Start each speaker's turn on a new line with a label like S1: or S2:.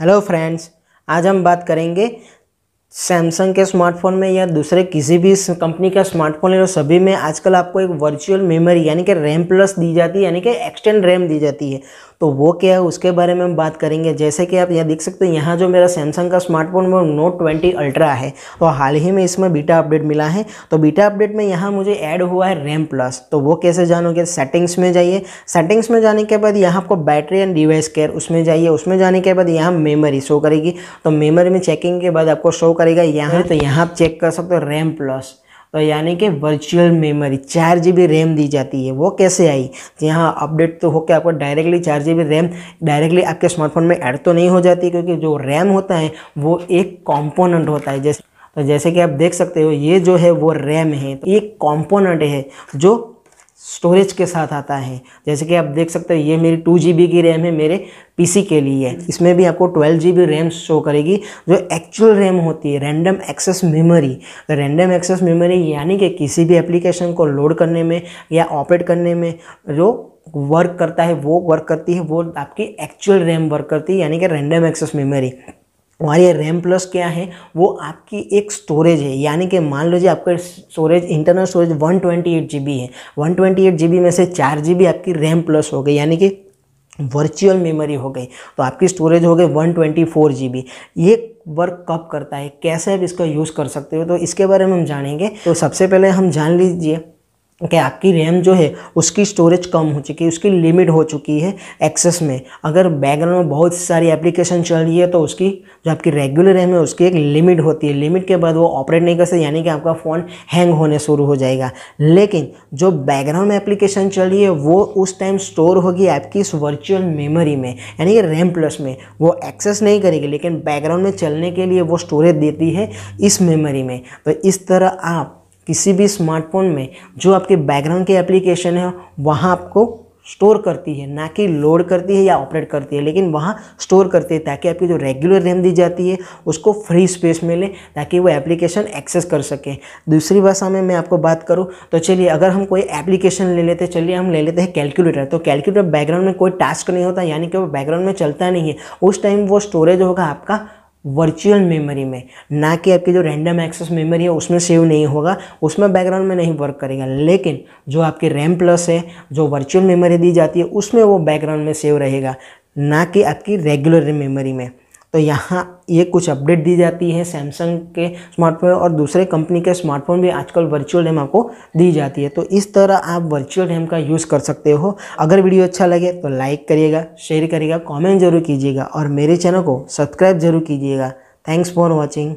S1: hello friends आज हम बात करेंगे सैमसंग के स्मार्टफोन में या दूसरे किसी भी कंपनी का स्मार्टफोन ले लो सभी में आजकल आपको एक वर्चुअल मेमोरी यानी कि रैम प्लस दी जाती है यानी कि एक्सटेंड रैम दी जाती है तो वो क्या है उसके बारे में हम बात करेंगे जैसे कि आप यहाँ देख सकते हैं यहाँ जो मेरा सैमसंग का स्मार्टफोन वो नोट ट्वेंटी अल्ट्रा है तो हाल ही में इसमें बीटा अपडेट मिला है तो बीटा अपडेट में यहाँ मुझे ऐड हुआ है रैम प्लस तो वो कैसे जानोगे सेटिंग्स में जाइए सेटिंग्स में जाने के बाद यहाँ आपको बैटरी एंड डिवाइस केयर उसमें जाइए उसमें जाने के बाद यहाँ मेमरी शो करेगी तो मेमरी में चेकिंग के बाद आपको शो करेगा यहाँ तो यहाँ आप चेक कर सकते हो रैम प्लस तो यानी कि वर्चुअल मेमोरी चार जी बी रैम दी जाती है वो कैसे आई तो यहाँ अपडेट तो होकर आपको डायरेक्टली चार जी बी रैम डायरेक्टली आपके स्मार्टफोन में ऐड तो नहीं हो जाती क्योंकि जो रैम होता है वो एक कॉम्पोनेंट होता है जैसे तो जैसे कि आप देख सकते हो ये जो है वो रैम है तो एक कॉम्पोनेंट है जो स्टोरेज के साथ आता है जैसे कि आप देख सकते हो ये मेरी टू जी की रैम है मेरे पीसी के लिए इसमें भी आपको twelve G B RAM show करेगी जो एक्चुअल रैम होती है random access memory random access memory यानी कि किसी भी एप्लीकेशन को लोड करने में या ऑपरेट करने में जो वर्क करता है वो वर्क करती है वो आपकी एक्चुअल रैम वर्क करती है यानी कि रैंडम एक्सेस मेमोरी और ये रैम प्लस क्या है वो आपकी एक स्टोरेज है यानी कि मान जी आपका storage internal storage one twenty है वन ट्वेंटी में से चार जीबी आपकी रैम प्लस हो गई यानी कि वर्चुअल मेमोरी हो गई तो आपकी स्टोरेज हो गई वन ट्वेंटी ये वर्क कब करता है कैसे आप इसका यूज़ कर सकते हो तो इसके बारे में हम जानेंगे तो सबसे पहले हम जान लीजिए कि आपकी रैम जो है उसकी स्टोरेज कम हो चुकी है उसकी लिमिट हो चुकी है एक्सेस में अगर बैकग्राउंड में बहुत सारी एप्लीकेशन चल रही है तो उसकी जो आपकी रेगुलर रैम है उसकी एक लिमिट होती है लिमिट के बाद वो ऑपरेट नहीं कर सकते यानी कि आपका फ़ोन हैंग होने शुरू हो जाएगा लेकिन जो बैकग्राउंड में एप्लीकेशन चल रही है वो उस टाइम स्टोर होगी आपकी इस वर्चुअल मेमोरी में यानी कि रैम प्लस में वो एक्सेस नहीं करेगी लेकिन बैकग्राउंड में चलने के लिए वो स्टोरेज देती है इस मेमोरी में तो इस तरह आप किसी भी स्मार्टफोन में जो आपके बैकग्राउंड के एप्लीकेशन है वहाँ आपको स्टोर करती है ना कि लोड करती है या ऑपरेट करती है लेकिन वहाँ स्टोर करती है ताकि आपकी जो रेगुलर रैम दी जाती है उसको फ्री स्पेस मिले ताकि वो एप्लीकेशन एक्सेस कर सकें दूसरी भाषा में मैं आपको बात करूँ तो चलिए अगर हम कोई एप्लीकेशन ले लेते चलिए हम ले लेते हैं कैलकुलेटर तो कैलकुलेटर बैकग्राउंड में कोई टास्क नहीं होता यानी कि वो बैकग्राउंड में चलता नहीं है उस टाइम वो स्टोरेज होगा आपका वर्चुअल मेमोरी में ना कि आपकी जो रैंडम एक्सेस मेमोरी है उसमें सेव नहीं होगा उसमें बैकग्राउंड में नहीं वर्क करेगा लेकिन जो आपकी रैम प्लस है जो वर्चुअल मेमोरी दी जाती है उसमें वो बैकग्राउंड में सेव रहेगा ना कि आपकी रेगुलर मेमोरी में तो यहाँ ये कुछ अपडेट दी जाती है सैमसंग के स्मार्टफोन और दूसरे कंपनी के स्मार्टफोन भी आजकल वर्चुअल रैम आपको दी जाती है तो इस तरह आप वर्चुअल रैम का यूज़ कर सकते हो अगर वीडियो अच्छा लगे तो लाइक करिएगा शेयर करिएगा कॉमेंट जरूर कीजिएगा और मेरे चैनल को सब्सक्राइब जरूर कीजिएगा थैंक्स फॉर वॉचिंग